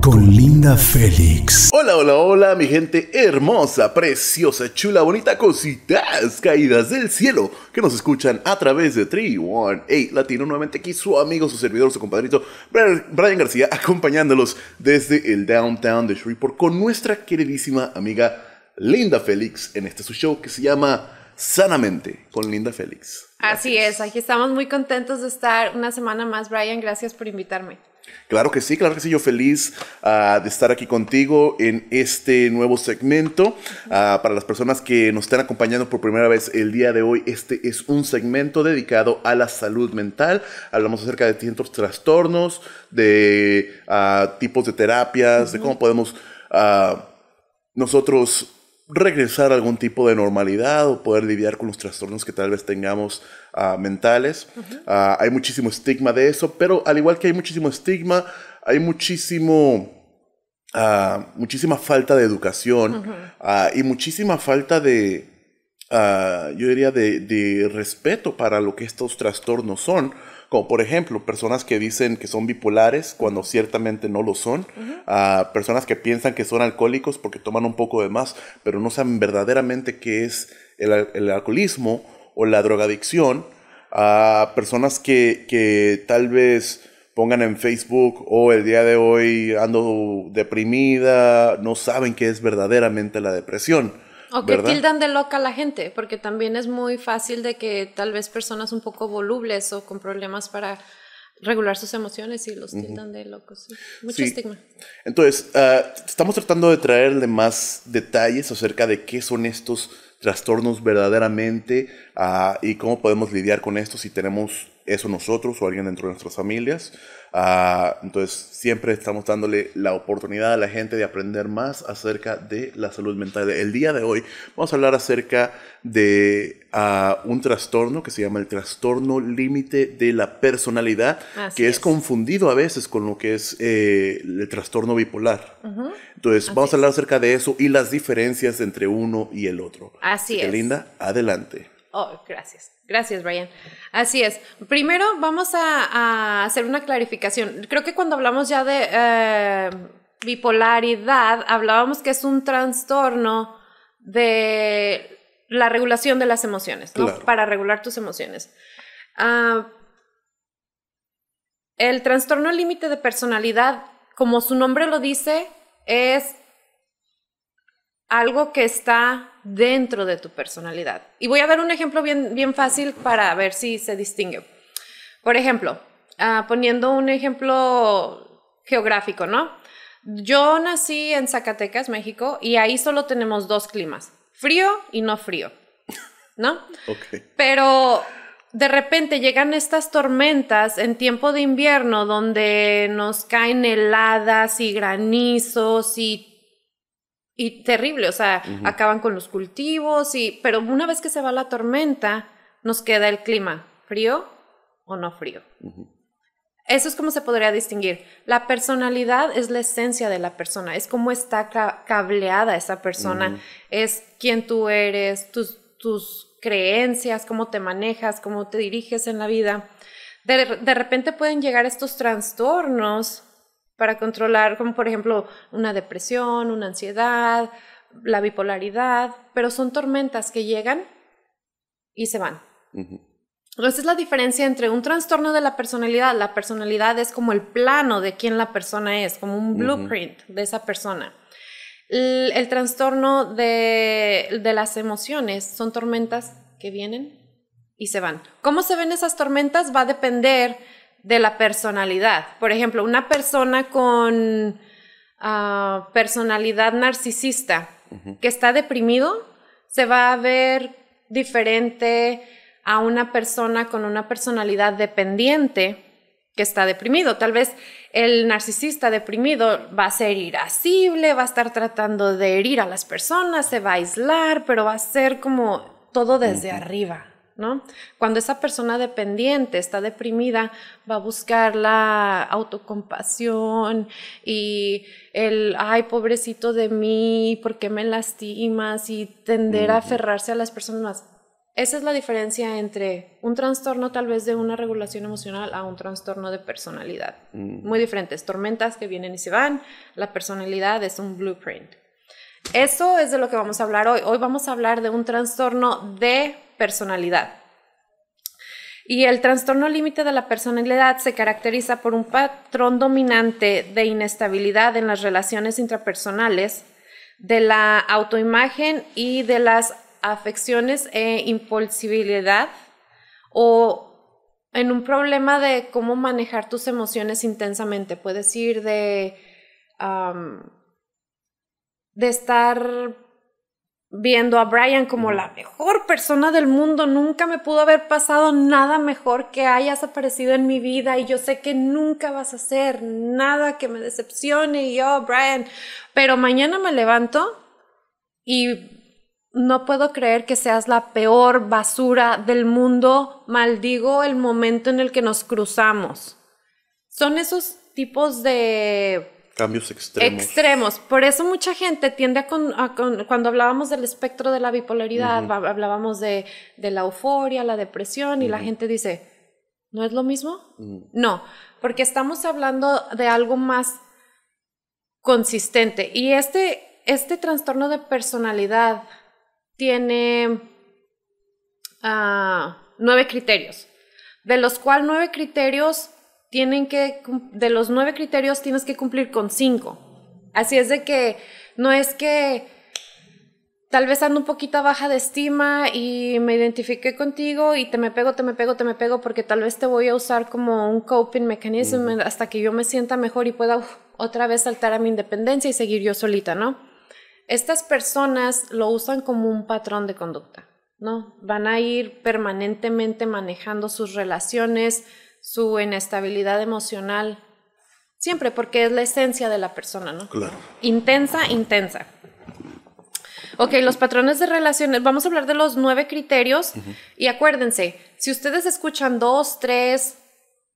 con Linda Félix. Hola, hola, hola, mi gente hermosa, preciosa, chula, bonita, cositas caídas del cielo que nos escuchan a través de 318 Latino. Nuevamente aquí su amigo, su servidor, su compadrito Brian García, acompañándolos desde el downtown de Shreveport con nuestra queridísima amiga Linda Félix en este su show que se llama Sanamente con Linda Félix. Así es, aquí estamos muy contentos de estar una semana más, Brian. Gracias por invitarme. Claro que sí, claro que sí. Yo feliz ah, de estar aquí contigo en este nuevo segmento. Ah, para las personas que nos están acompañando por primera vez el día de hoy, este es un segmento dedicado a la salud mental. Hablamos acerca de distintos trastornos, de ah, tipos de terapias, de cómo podemos nosotros regresar a algún tipo de normalidad o poder lidiar con los trastornos que tal vez tengamos ah, mentales. Ah, hay muchísimo estigma de eso, pero al igual que hay muchísimo estigma, hay muchísimo, ah, muchísima falta de educación y muchísima falta de, yo diría, de, respeto para lo que estos trastornos son como por ejemplo personas que dicen que son bipolares cuando ciertamente no lo son, a ah, personas que piensan que son alcohólicos porque toman un poco de más, pero no saben verdaderamente qué es el, alcoholismo o la drogadicción, a ah, personas que, que tal vez pongan en Facebook, o oh, el día de hoy ando deprimida, no saben qué es verdaderamente la depresión. O que tildan de loca a la gente, porque también es muy fácil de que tal vez personas un poco volubles o con problemas para regular sus emociones y los tildan de locos. Mucho estigma. Entonces, ah, estamos tratando de traerle más detalles acerca de qué son estos trastornos verdaderamente ah, y cómo podemos lidiar con esto si tenemos eso nosotros o alguien dentro de nuestras familias. Ah, entonces, siempre estamos dándole la oportunidad a la gente de aprender más acerca de la salud mental. El día de hoy vamos a hablar acerca de ah, un trastorno que se llama el trastorno límite de la personalidad, que es, confundido a veces con lo que es eh, el trastorno bipolar. Entonces, vamos a hablar acerca de eso y las diferencias entre uno y el otro. Así, es. Linda, adelante. Oh, gracias. Gracias, Brian. Así es. Primero vamos a, hacer una clarificación. Creo que cuando hablamos ya de eh, bipolaridad, hablábamos que es un trastorno de la regulación de las emociones, ¿no? Para regular tus emociones. Ah, el trastorno límite de personalidad, como su nombre lo dice, es algo que está dentro de tu personalidad. Y voy a dar un ejemplo bien, bien fácil para ver si se distingue. Por ejemplo, ah, poniendo un ejemplo geográfico, ¿no? Yo nací en Zacatecas, México, y ahí solo tenemos dos climas, frío y no frío, ¿no? Okay. Pero de repente llegan estas tormentas en tiempo de invierno donde nos caen heladas y granizos y y terrible, o sea, acaban con los cultivos y pero una vez que se va la tormenta, nos queda el clima, frío o no frío. Eso es como se podría distinguir. La personalidad es la esencia de la persona, es cómo está cableada esa persona, es quién tú eres, tus, tus creencias, cómo te manejas, cómo te diriges en la vida. De, de repente pueden llegar estos trastornos para controlar, como por ejemplo una depresión, una ansiedad, la bipolaridad, pero son tormentas que llegan y se van. Entonces es la diferencia entre un trastorno de la personalidad. La personalidad es como el plano de quién la persona es, como un blueprint de esa persona. El, trastorno de, de, las emociones son tormentas que vienen y se van. ¿Cómo se ven esas tormentas? Va a depender de la personalidad. Por ejemplo, una persona con ah, personalidad narcisista que está deprimido se va a ver diferente a una persona con una personalidad dependiente que está deprimido. Tal vez el narcisista deprimido va a ser irascible, va a estar tratando de herir a las personas, se va a aislar, pero va a ser como todo desde arriba. Cuando esa persona dependiente está deprimida, va a buscar la autocompasión y el, ay, pobrecito de mí, ¿por qué me lastimas? Y tender a aferrarse a las personas Esa es la diferencia entre un trastorno tal vez de una regulación emocional a un trastorno de personalidad. Mm. Muy diferentes, tormentas que vienen y se van, la personalidad es un blueprint. Eso es de lo que vamos a hablar hoy. Hoy vamos a hablar de un trastorno de personalidad. Y el trastorno límite de la personalidad se caracteriza por un patrón dominante de inestabilidad en las relaciones intrapersonales, de la autoimagen y de las afecciones e impulsibilidad o en un problema de cómo manejar tus emociones intensamente. Puedes ir de, de estar viendo a Brian como la mejor persona del mundo. Nunca me pudo haber pasado nada mejor que hayas aparecido en mi vida y yo sé que nunca vas a hacer nada que me decepcione y yo, oh, Brian. Pero mañana me levanto y no puedo creer que seas la peor basura del mundo. Maldigo el momento en el que nos cruzamos. Son esos tipos de Cambios extremos. Extremos. Por eso mucha gente tiende a, con, cuando hablábamos del espectro de la bipolaridad, hablábamos de, la euforia, la depresión, y la gente dice, ¿no es lo mismo? Mm. No, porque estamos hablando de algo más consistente. Y este, este trastorno de personalidad tiene ah, nueve criterios, de los cuales nueve criterios tienen que, de los nueve criterios tienes que cumplir con cinco. Así es de que no es que tal vez ando un poquito baja de estima y me identifique contigo y te me pego, te me pego, te me pego, porque tal vez te voy a usar como un coping mechanism hasta que yo me sienta mejor y pueda otra vez saltar a mi independencia y seguir yo solita, ¿no? Estas personas lo usan como un patrón de conducta, ¿no? Van a ir permanentemente manejando sus relaciones, su inestabilidad emocional, siempre porque es la esencia de la persona, ¿no? Claro. Intensa, intensa. Ok, los patrones de relaciones, vamos a hablar de los nueve criterios y acuérdense, si ustedes escuchan dos, tres,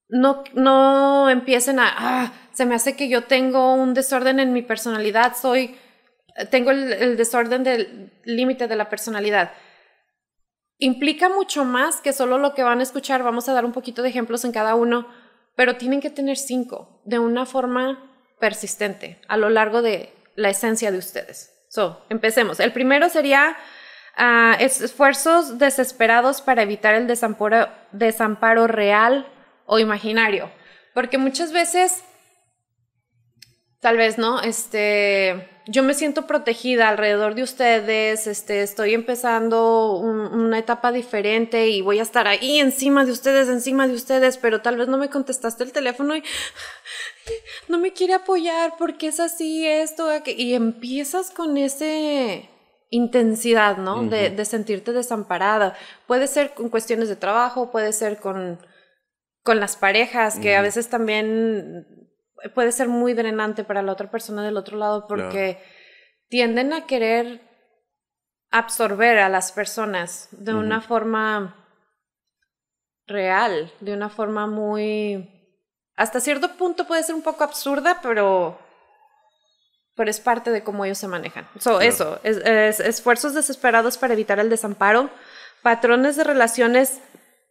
no, no empiecen a, ah, se me hace que yo tengo un desorden en mi personalidad, soy, tengo el desorden del límite de la personalidad implica mucho más que solo lo que van a escuchar. Vamos a dar un poquito de ejemplos en cada uno, pero tienen que tener cinco de una forma persistente a lo largo de la esencia de ustedes. So, empecemos. El primero sería ah, esfuerzos desesperados para evitar el desamparo, desamparo real o imaginario. Porque muchas veces, tal vez, ¿no? Este, yo me siento protegida alrededor de ustedes, este, estoy empezando una etapa diferente y voy a estar ahí encima de ustedes, encima de ustedes, pero tal vez no me contestaste el teléfono y no me quiere apoyar porque es así esto, y empiezas con ese intensidad, ¿no? de, sentirte desamparada. Puede ser con cuestiones de trabajo, puede ser con, con las parejas, que a veces también puede ser muy drenante para la otra persona del otro lado porque tienden a querer absorber a las personas de una forma real, de una forma muy... Hasta cierto punto puede ser un poco absurda, pero pero es parte de cómo ellos se manejan. Eso, esfuerzos desesperados para evitar el desamparo, patrones de relaciones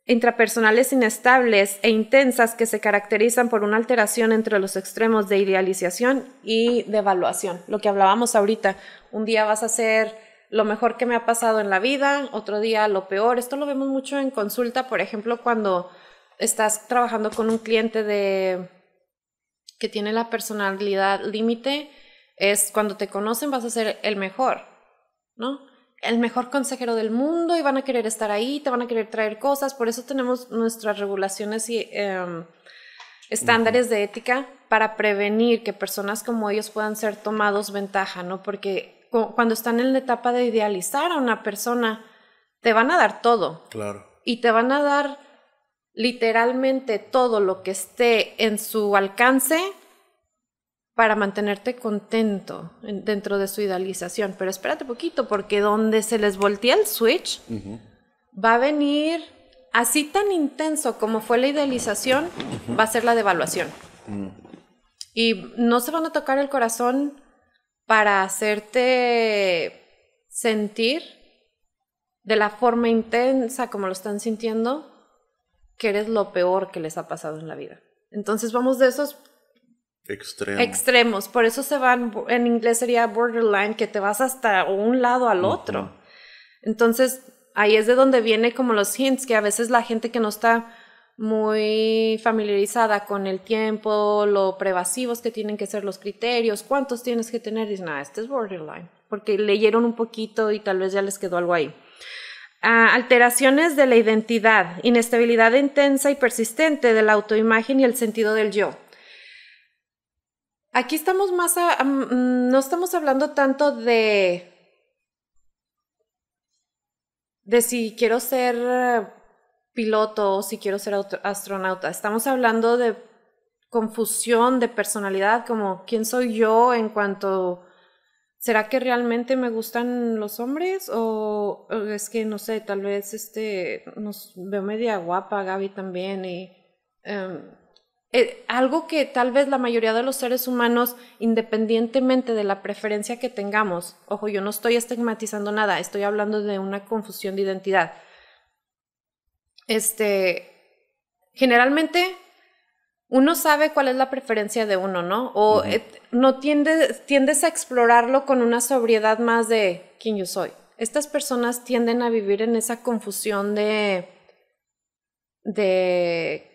intrapersonales inestables e intensas que se caracterizan por una alteración entre los extremos de idealización y de evaluación. Lo que hablábamos ahorita, un día vas a ser lo mejor que me ha pasado en la vida, otro día lo peor. Esto lo vemos mucho en consulta, por ejemplo, cuando estás trabajando con un cliente de que tiene la personalidad límite, es cuando te conocen vas a ser el mejor, ¿no? el mejor consejero del mundo y van a querer estar ahí, te van a querer traer cosas. Por eso tenemos nuestras regulaciones y em, estándares de ética para prevenir que personas como ellos puedan ser tomados ventaja, ¿no? Porque cuando están en la etapa de idealizar a una persona, te van a dar todo. Claro. Y te van a dar literalmente todo lo que esté en su alcance para mantenerte contento dentro de su idealización. Pero espérate poquito, porque donde se les voltea el switch, va a venir así tan intenso como fue la idealización, va a ser la devaluación. Mm. Y no se van a tocar el corazón para hacerte sentir de la forma intensa como lo están sintiendo que eres lo peor que les ha pasado en la vida. Entonces vamos de esos Extremos. extremos. Por eso se van, en inglés sería borderline, que te vas hasta un lado al otro. Entonces, ahí es de donde viene como los hints, que a veces la gente que no está muy familiarizada con el tiempo, lo prevasivos que tienen que ser los criterios, cuántos tienes que tener, y nada, ah, este es borderline, porque leyeron un poquito y tal vez ya les quedó algo ahí. Ah, alteraciones de la identidad, inestabilidad intensa y persistente de la autoimagen y el sentido del yo. Aquí estamos más mm, no estamos hablando tanto de de si quiero ser piloto o si quiero ser astronauta. Estamos hablando de confusión de personalidad, como quién soy yo en cuanto ¿Será que realmente me gustan los hombres? O, es que no sé, tal vez este nos veo media guapa Gaby también y em, eh, algo que tal vez la mayoría de los seres humanos, independientemente de la preferencia que tengamos, ojo, yo no estoy estigmatizando nada, estoy hablando de una confusión de identidad. Este, generalmente uno sabe cuál es la preferencia de uno, ¿no? O eh, no tiendes, tiendes a explorarlo con una sobriedad más de quién yo soy. Estas personas tienden a vivir en esa confusión de, de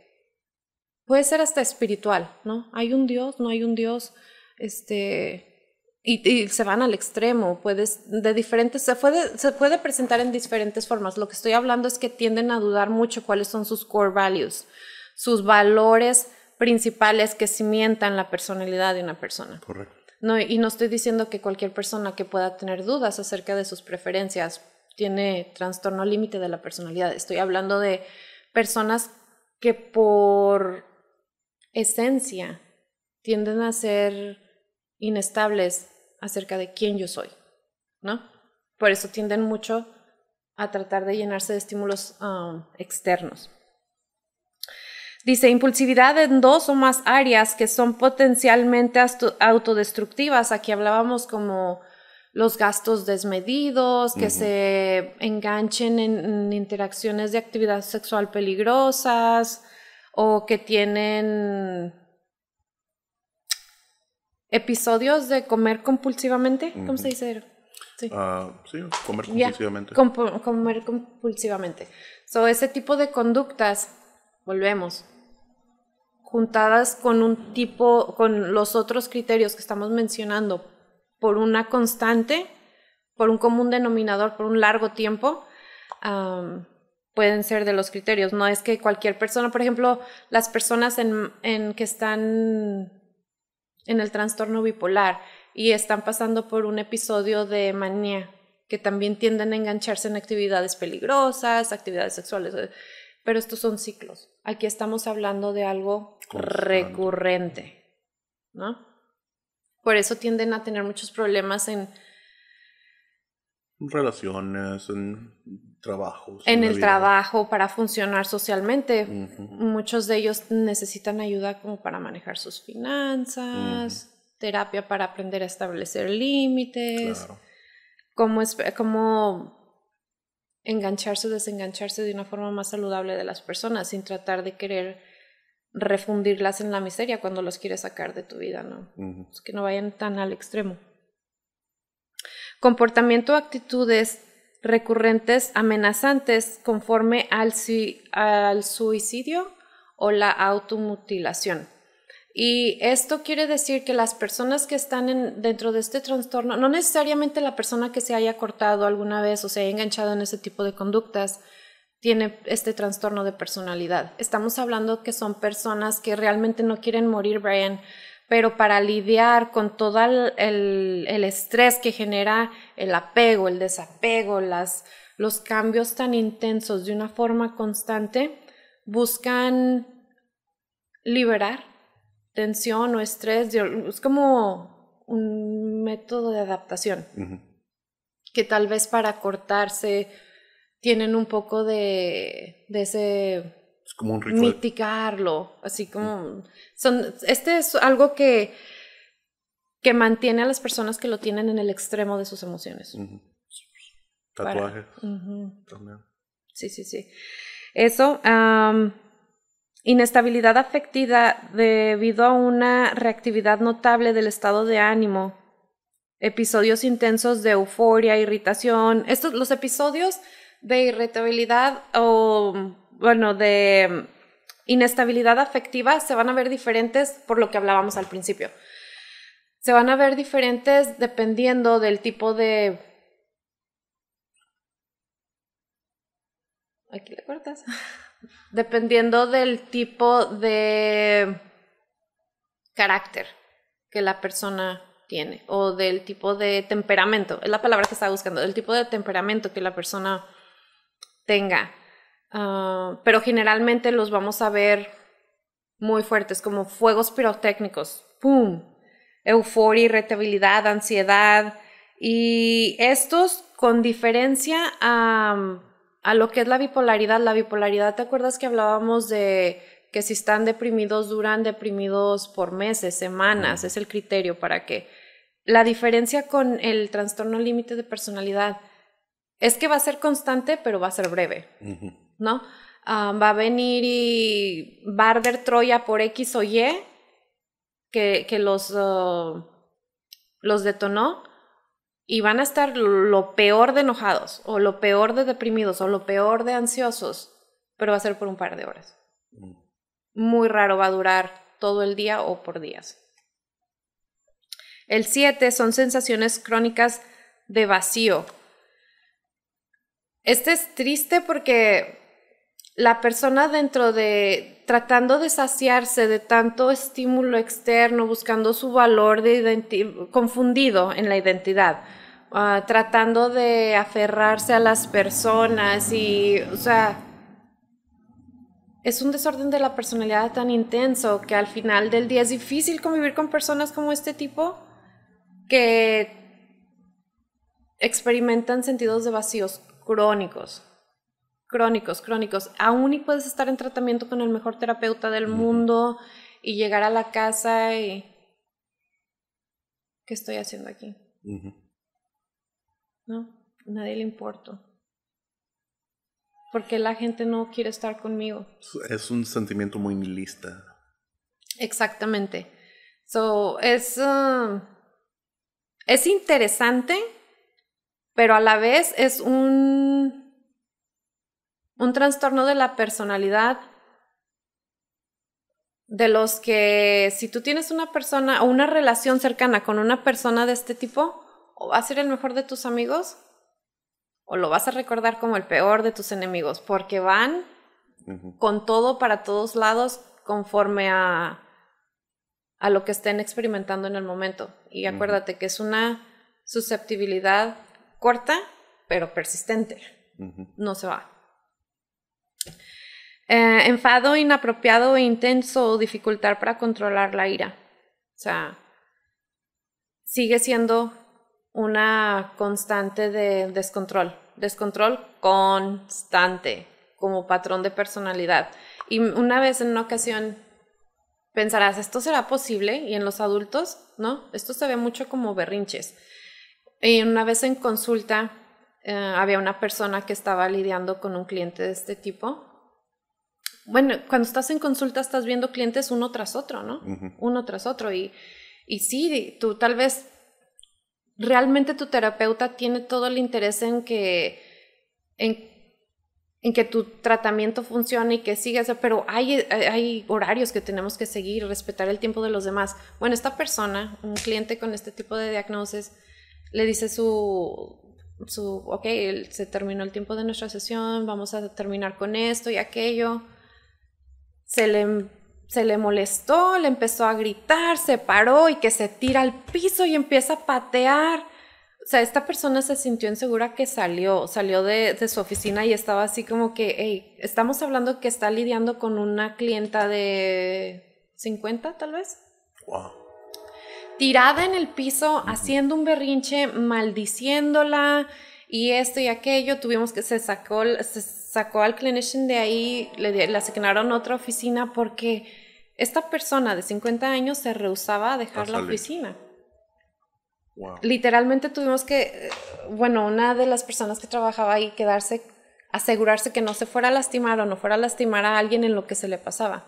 puede ser hasta espiritual, ¿no? Hay un Dios, no hay un Dios, este, y, se van al extremo, puedes, de diferentes, se puede, se puede presentar en diferentes formas. Lo que estoy hablando es que tienden a dudar mucho cuáles son sus core values, sus valores principales que cimientan la personalidad de una persona. Correcto. No, y no estoy diciendo que cualquier persona que pueda tener dudas acerca de sus preferencias tiene trastorno límite de la personalidad. Estoy hablando de personas que por esencia tienden a ser inestables acerca de quién yo soy, ¿no? Por eso tienden mucho a tratar de llenarse de estímulos um, externos. Dice, impulsividad en dos o más áreas que son potencialmente autodestructivas. Aquí hablábamos como los gastos desmedidos, que se enganchen en, interacciones de actividad sexual peligrosas, o que tienen episodios de comer compulsivamente, ¿cómo se dice? Sí, ah, comer compulsivamente. comer compulsivamente. So, ese tipo de conductas, volvemos, juntadas con un tipo, con los otros criterios que estamos mencionando, por una constante, por un común denominador, por un largo tiempo, pueden ser de los criterios. No es que cualquier persona, por ejemplo, las personas en, que están en el trastorno bipolar y están pasando por un episodio de manía, que también tienden a engancharse en actividades peligrosas, actividades sexuales, eh, pero estos son ciclos. Aquí estamos hablando de algo recurrente, ¿no? Por eso tienden a tener muchos problemas en relaciones, en trabajos. En, el trabajo, para funcionar socialmente. Muchos de ellos necesitan ayuda como para manejar sus finanzas, terapia para aprender a establecer límites, como cómo, engancharse o desengancharse de una forma más saludable de las personas sin tratar de querer refundirlas en la miseria cuando los quieres sacar de tu vida, ¿no? es pues que no vayan tan al extremo comportamiento o actitudes recurrentes amenazantes conforme al, suicidio o la automutilación. Y esto quiere decir que las personas que están dentro de este trastorno, no necesariamente la persona que se haya cortado alguna vez o se haya enganchado en ese tipo de conductas, tiene este trastorno de personalidad. Estamos hablando que son personas que realmente no quieren morir, Brian, pero para lidiar con todo el, estrés que genera el apego, el desapego, las, los cambios tan intensos de una forma constante, buscan liberar tensión o estrés, es como un método de adaptación, que tal vez para cortarse tienen un poco de ese como un ritual. Mitigarlo, así como... Son, este es algo que, que mantiene a las personas que lo tienen en el extremo de sus emociones. Tatuajes. Sí, sí, sí. Eso. inestabilidad afectiva debido a una reactividad notable del estado de ánimo. Episodios intensos de euforia, irritación. Estos, los episodios de irritabilidad o bueno, de mm, inestabilidad afectiva se van a ver diferentes por lo que hablábamos al principio. Se van a ver diferentes dependiendo del tipo de... Aquí le cortas. dependiendo del tipo de carácter que la persona tiene o del tipo de temperamento, es la palabra que estaba buscando, del tipo de temperamento que la persona tenga. Ah, pero generalmente los vamos a ver muy fuertes, como fuegos pirotécnicos. ¡Pum! Euforia, irritabilidad, ansiedad. Y estos, con diferencia a, a lo que es la bipolaridad, la bipolaridad, ¿te acuerdas que hablábamos de que si están deprimidos duran deprimidos por meses, semanas? Es el criterio para que... La diferencia con el trastorno límite de personalidad es que va a ser constante, pero va a ser breve. ¿no? Ah, va a venir y va Troya por X o Y, que, los, ah, los detonó, y van a estar lo peor de enojados, o lo peor de deprimidos, o lo peor de ansiosos, pero va a ser por un par de horas. Mm. Muy raro va a durar todo el día o por días. El 7 son sensaciones crónicas de vacío. Este es triste porque la persona dentro de tratando de saciarse de tanto estímulo externo, buscando su valor de confundido en la identidad, ah, tratando de aferrarse a las personas y, o sea, es un desorden de la personalidad tan intenso que al final del día es difícil convivir con personas como este tipo que experimentan sentidos de vacíos crónicos crónicos, crónicos. Aún y puedes estar en tratamiento con el mejor terapeuta del mundo y llegar a la casa y... ¿Qué estoy haciendo aquí? No, nadie le importo. Porque la gente no quiere estar conmigo. Es un sentimiento muy milista. Exactamente. So, es, um, es interesante, pero a la vez es un un trastorno de la personalidad de los que si tú tienes una persona o una relación cercana con una persona de este tipo, o va a ser el mejor de tus amigos o lo vas a recordar como el peor de tus enemigos, porque van con todo para todos lados conforme a, a lo que estén experimentando en el momento. Y acuérdate que es una susceptibilidad corta, pero persistente. No se va. Eh, enfado inapropiado e intenso o dificultad para controlar la ira. O sea, sigue siendo una constante de descontrol. Descontrol constante como patrón de personalidad. Y una vez en una ocasión pensarás, ¿esto será posible? Y en los adultos, ¿no? Esto se ve mucho como berrinches. Y una vez en consulta eh, había una persona que estaba lidiando con un cliente de este tipo. Bueno, cuando estás en consulta estás viendo clientes uno tras otro, ¿no? Uno tras otro. Y, y sí, tú tal vez realmente tu terapeuta tiene todo el interés en que, en, que tu tratamiento funcione y que sigas, pero hay, hay horarios que tenemos que seguir, respetar el tiempo de los demás. Bueno, esta persona, un cliente con este tipo de diagnósticos le dice su, ok, se terminó el tiempo de nuestra sesión, vamos a terminar con esto y aquello. Se le, se le molestó, le empezó a gritar, se paró y que se tira al piso y empieza a patear. O sea, esta persona se sintió insegura que salió, salió de, su oficina y estaba así como que, hey, estamos hablando que está lidiando con una clienta de 50 tal vez. Wow tirada en el piso, haciendo un berrinche, maldiciéndola y esto y aquello. Tuvimos que se sacó, se sacó al clinician de ahí, le, asignaron otra oficina porque esta persona de 50 años se rehusaba a dejar la oficina. Literalmente tuvimos que, bueno, una de las personas que trabajaba ahí quedarse, asegurarse que no se fuera a lastimar o no fuera a lastimar a alguien en lo que se le pasaba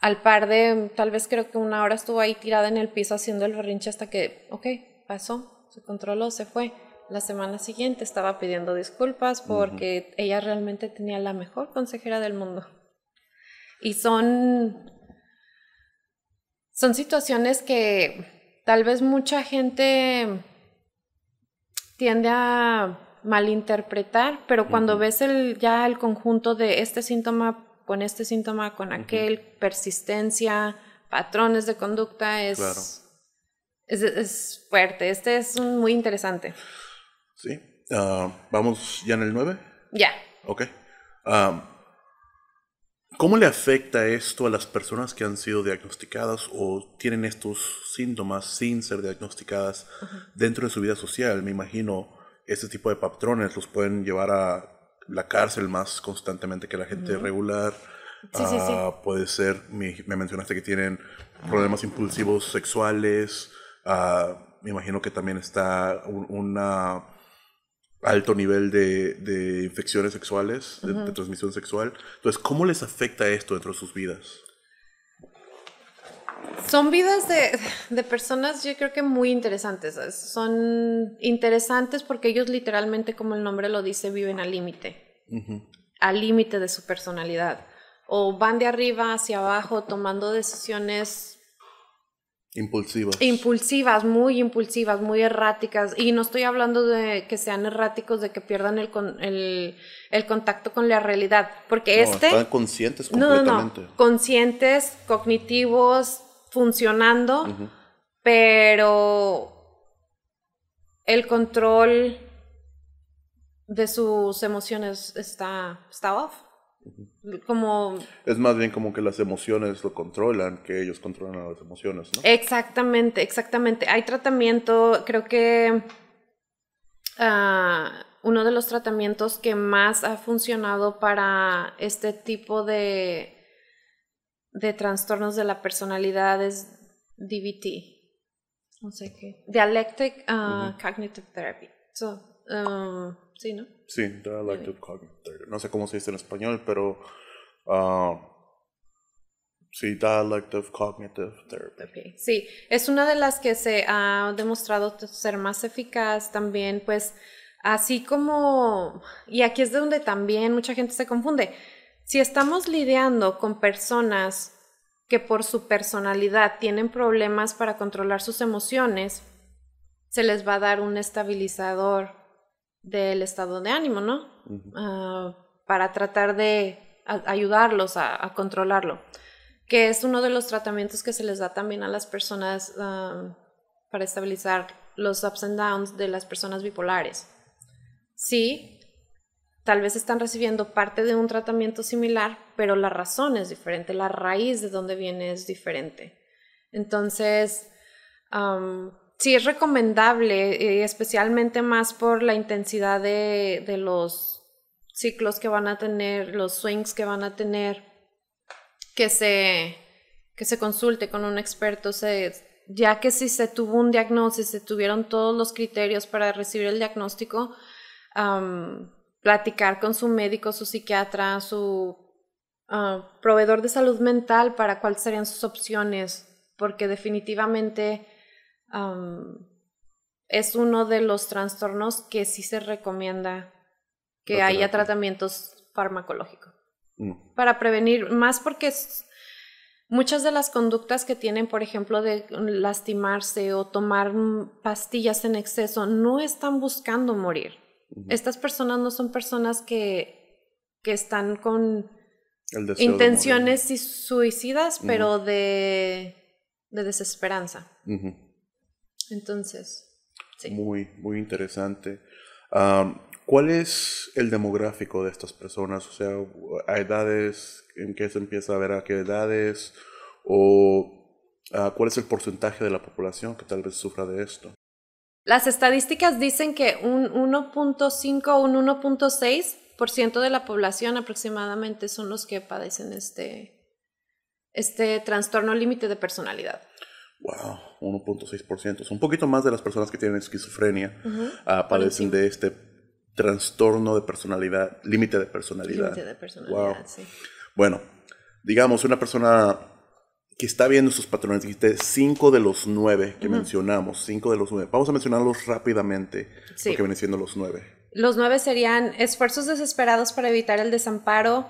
al par de, tal vez creo que una hora estuvo ahí tirada en el piso haciendo el rinche hasta que, ok, pasó, se controló, se fue. La semana siguiente estaba pidiendo disculpas porque ella realmente tenía la mejor consejera del mundo. Y son, son situaciones que tal vez mucha gente tiende a malinterpretar, pero cuando ves el, ya el conjunto de este síntoma con este síntoma, con aquel, persistencia, patrones de conducta, es, es, fuerte. Este es muy interesante. Sí. Ah, ¿Vamos ya en el 9? Ya. Ok. Ah, ¿Cómo le afecta esto a las personas que han sido diagnosticadas o tienen estos síntomas sin ser diagnosticadas dentro de su vida social? Me imagino, este tipo de patrones los pueden llevar a la cárcel más constantemente que la gente regular. Ah, puede ser, me, mencionaste que tienen problemas impulsivos sexuales. Ah, me imagino que también está un alto nivel de, infecciones sexuales, de, transmisión sexual. Entonces, ¿cómo les afecta esto dentro de sus vidas? Son vidas de, personas, yo creo que muy interesantes. Son interesantes porque ellos literalmente, como el nombre lo dice, viven al límite, al límite de su personalidad. O van de arriba hacia abajo tomando decisiones Impulsivas. Impulsivas, muy impulsivas, muy erráticas. Y no estoy hablando de que sean erráticos, de que pierdan el, con, el, contacto con la realidad, porque este... Están conscientes No, no, conscientes, cognitivos, funcionando, pero el control de sus emociones está, está off. Como... Es más bien como que las emociones lo controlan, que ellos controlan las emociones, ¿no? Exactamente, exactamente. Hay tratamiento, creo que ah, uno de los tratamientos que más ha funcionado para este tipo de de trastornos de la personalidad es DBT. No sé qué. Dialectic uh, Cognitive Therapy. So, uh, sí, ¿no? Sí, Dialectic Cognitive Therapy. No sé cómo se dice en español, pero... Uh, sí, Dialectic Cognitive Therapy. Sí, es una de las que se ha demostrado ser más eficaz también, pues así como, y aquí es donde también mucha gente se confunde, si estamos lidiando con personas que por su personalidad tienen problemas para controlar sus emociones, se les va a dar un estabilizador del estado de ánimo, ¿no? Ah, para tratar de ayudarlos a, controlarlo, que es uno de los tratamientos que se les da también a las personas ah, para estabilizar los ups and downs de las personas bipolares. Sí, tal vez están recibiendo parte de un tratamiento similar, pero la razón es diferente, la raíz de donde viene es diferente. Entonces, sí es recomendable, especialmente más por la intensidad de, los ciclos que van a tener, los swings que van a tener, que se, que se consulte con un experto, se, ya que si se tuvo un diagnóstico, se tuvieron todos los criterios para recibir el diagnóstico, platicar con su médico, su psiquiatra, su ah, proveedor de salud mental para cuáles serían sus opciones, porque definitivamente es uno de los trastornos que sí se recomienda que haya tratamientos farmacológicos mm. para prevenir, más porque muchas de las conductas que tienen, por ejemplo, de lastimarse o tomar pastillas en exceso, no están buscando morir estas personas no son personas que, que están con intenciones suicidas, pero de, de, desesperanza. Entonces, Muy, muy interesante. ¿Cuál es el demográfico de estas personas? O sea, ¿a edades en qué se empieza a ver a qué edades? ¿O ah, cuál es el porcentaje de la población que tal vez sufra de esto? Las estadísticas dicen que un 1.5 o un 1.6% de la población aproximadamente son los que padecen este, este trastorno límite de personalidad. Wow, 1.6%. Un poquito más de las personas que tienen esquizofrenia ah, padecen de este trastorno de personalidad, límite de personalidad. Límite de personalidad, sí. Bueno, digamos, una persona que está viendo sus patrones. Dijiste cinco de los nueve que mencionamos, cinco de los nueve. Vamos a mencionarlos rápidamente, porque vienen siendo los nueve. Los nueve serían esfuerzos desesperados para evitar el desamparo,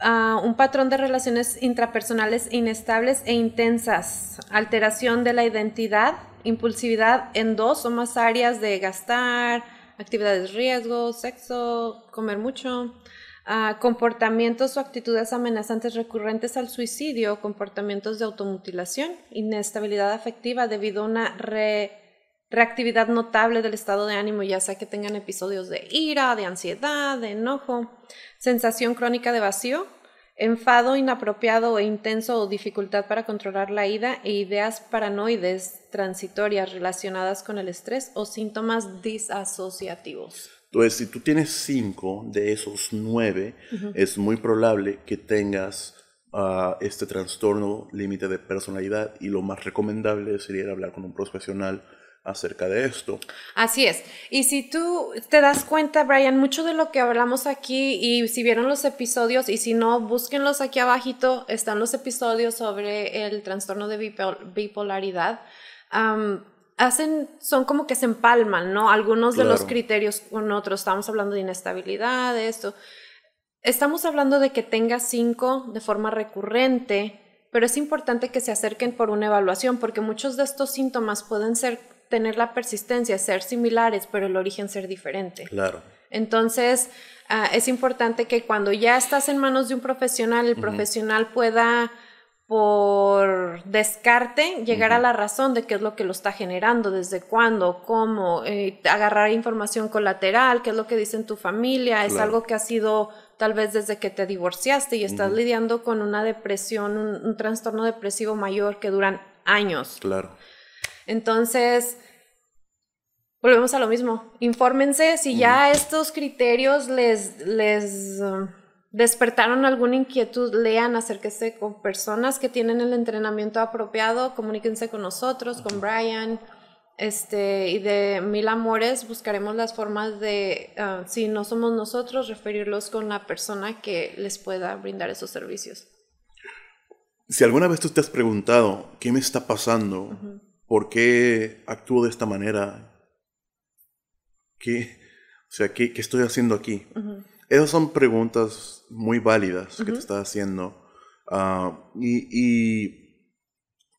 ah, un patrón de relaciones intrapersonales inestables e intensas, alteración de la identidad, impulsividad en dos o más áreas de gastar, actividades riesgo, sexo, comer mucho, comportamientos o actitudes amenazantes recurrentes al suicidio, comportamientos de automutilación, inestabilidad afectiva debido a una reactividad notable del estado de ánimo, ya sea que tengan episodios de ira, de ansiedad, de enojo, sensación crónica de vacío, enfado inapropiado e intenso o dificultad para controlar la ida e ideas paranoides transitorias relacionadas con el estrés o síntomas disasociativos. Entonces, si tú tienes cinco de esos nueve, es muy probable que tengas ah, este trastorno límite de personalidad y lo más recomendable sería hablar con un profesional acerca de esto. Así es. Y si tú te das cuenta, Brian, mucho de lo que hablamos aquí y si vieron los episodios y si no, búsquenlos aquí abajito, están los episodios sobre el trastorno de bipolaridad. hacen, son como que se empalman, ¿no? Algunos de los criterios con otros. Estamos hablando de inestabilidad, de esto. Estamos hablando de que tenga cinco de forma recurrente, pero es importante que se acerquen por una evaluación porque muchos de estos síntomas pueden ser tener la persistencia, ser similares, pero el origen ser diferente. Claro. Entonces, ah, es importante que cuando ya estás en manos de un profesional, el profesional pueda por descarte llegar a la razón de qué es lo que lo está generando, desde cuándo, cómo, eh, agarrar información colateral, qué es lo que dicen tu familia, es algo que ha sido tal vez desde que te divorciaste y estás lidiando con una depresión, un, un, trastorno depresivo mayor que duran años. Claro. Entonces, volvemos a lo mismo. Infórmense si ya estos criterios les, eh, despertaron alguna inquietud, lean, acérquese con personas que tienen el entrenamiento apropiado, comuníquense con nosotros, con Brian. Este, y de mil amores buscaremos las formas de, ah, si no somos nosotros, referirlos con la persona que les pueda brindar esos servicios. Si alguna vez tú te has preguntado, ¿qué me está pasando? ¿Por qué actúo de esta manera? ¿Qué, sea, ¿qué, estoy haciendo aquí? Esas son preguntas muy válidas que te está haciendo. Ah, y,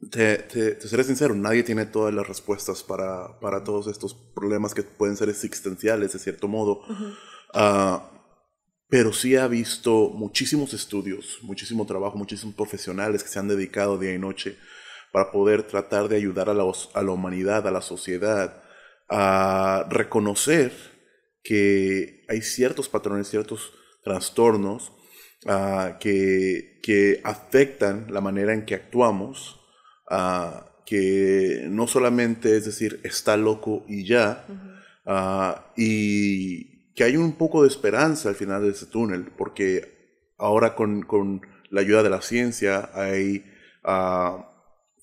te, seré sincero, nadie tiene todas las respuestas para, todos estos problemas que pueden ser existenciales de cierto modo. Ah, pero sí ha visto muchísimos estudios, muchísimo trabajo, muchísimos profesionales que se han dedicado día y noche para poder tratar de ayudar a la, a la humanidad, a la sociedad, a reconocer que hay ciertos patrones, ciertos trastornos ah, que, que, afectan la manera en que actuamos, ah, que no solamente es decir está loco y ya, ah, y que hay un poco de esperanza al final de ese túnel, porque ahora con, con la ayuda de la ciencia hay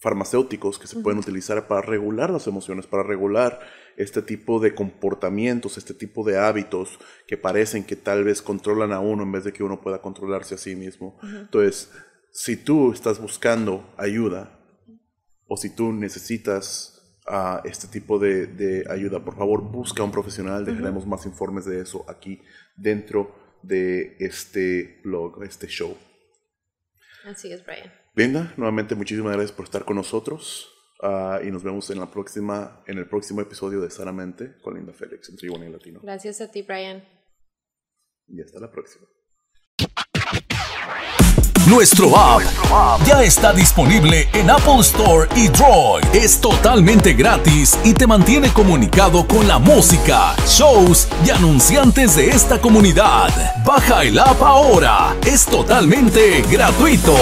farmacéuticos que se pueden utilizar para regular las emociones, para regular este tipo de comportamientos, este tipo de hábitos que parecen que tal vez controlan a uno en vez de que uno pueda controlarse a sí mismo. Entonces, si tú estás buscando ayuda o si tú necesitas ah, este tipo de, ayuda, por favor busca a un profesional. Dejaremos más informes de eso aquí dentro de este blog, este show. Así es, Brian. Linda, nuevamente muchísimas gracias por estar con nosotros ah, y nos vemos en, la próxima, en el próximo episodio de Sanamente con Linda Félix en Tribuna Latino. Gracias a ti, Brian. Y hasta la próxima. Nuestro app ya está disponible en Apple Store y Droid. Es totalmente gratis y te mantiene comunicado con la música, shows y anunciantes de esta comunidad. Baja el app ahora. Es totalmente gratuito.